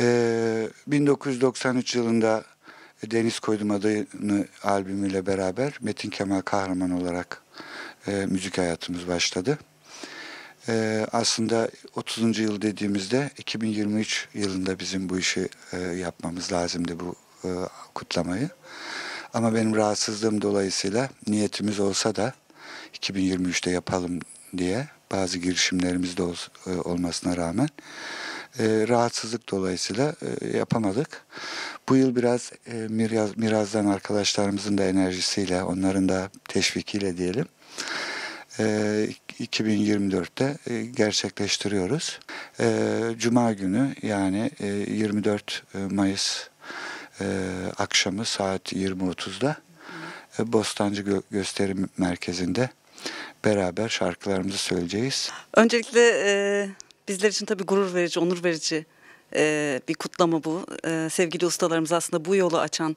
1993 ee, yılında Deniz Koydum Adını albümüyle beraber Metin Kemal Kahraman olarak e, müzik hayatımız başladı. E, aslında 30. yıl dediğimizde 2023 yılında bizim bu işi e, yapmamız lazımdı bu e, kutlamayı. Ama benim rahatsızlığım dolayısıyla niyetimiz olsa da 2023'te yapalım diye bazı girişimlerimiz de ol, e, olmasına rağmen e, rahatsızlık dolayısıyla e, yapamadık. Bu yıl biraz e, miraz, mirazdan arkadaşlarımızın da enerjisiyle, onların da teşvikiyle diyelim. E, 2024'te e, gerçekleştiriyoruz. E, Cuma günü yani 24 e, Mayıs akşamı saat 20.30'da e, Bostancı Gö Merkezi'nde beraber şarkılarımızı söyleyeceğiz. Öncelikle Bizler için tabii gurur verici, onur verici e, bir kutlama bu. E, sevgili ustalarımız aslında bu yolu açan,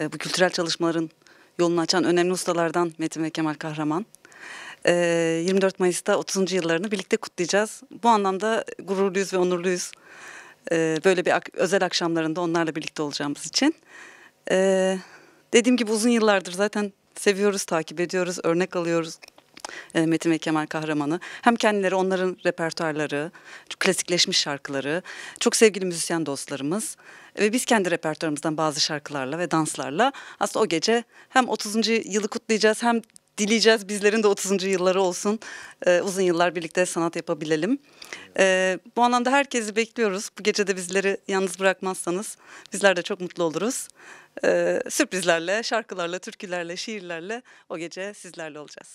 e, bu kültürel çalışmaların yolunu açan önemli ustalardan Metin ve Kemal Kahraman. 24 Mayıs'ta 30. yıllarını birlikte kutlayacağız. Bu anlamda gururluyuz ve onurluyuz. böyle bir özel akşamlarında onlarla birlikte olacağımız için. dediğim gibi uzun yıllardır zaten seviyoruz, takip ediyoruz, örnek alıyoruz. E, Metin ve Kemal Kahraman'ı. Hem kendileri onların repertuarları, klasikleşmiş şarkıları, çok sevgili müzisyen dostlarımız ve biz kendi repertuarımızdan bazı şarkılarla ve danslarla aslında o gece hem 30. yılı kutlayacağız hem dileyeceğiz bizlerin de 30. yılları olsun. Ee, uzun yıllar birlikte sanat yapabilelim. Ee, bu anlamda herkesi bekliyoruz. Bu gece de bizleri yalnız bırakmazsanız bizler de çok mutlu oluruz. Ee, sürprizlerle, şarkılarla, türkülerle, şiirlerle o gece sizlerle olacağız.